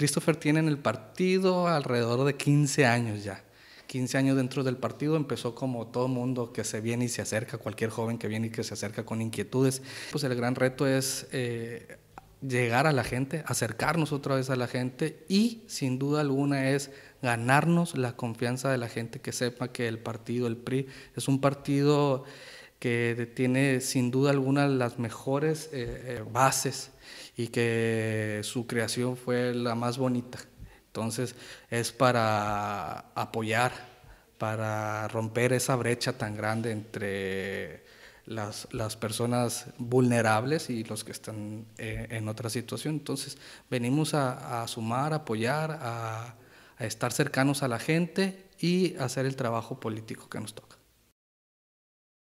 Christopher tiene en el partido alrededor de 15 años ya. 15 años dentro del partido, empezó como todo mundo que se viene y se acerca, cualquier joven que viene y que se acerca con inquietudes. Pues el gran reto es eh, llegar a la gente, acercarnos otra vez a la gente y sin duda alguna es ganarnos la confianza de la gente que sepa que el partido, el PRI, es un partido que tiene sin duda alguna las mejores eh, eh, bases y que su creación fue la más bonita. Entonces es para apoyar, para romper esa brecha tan grande entre las, personas vulnerables y los que están eh, en otra situación. Entonces venimos a, sumar, a apoyar, a estar cercanos a la gente y hacer el trabajo político que nos toca.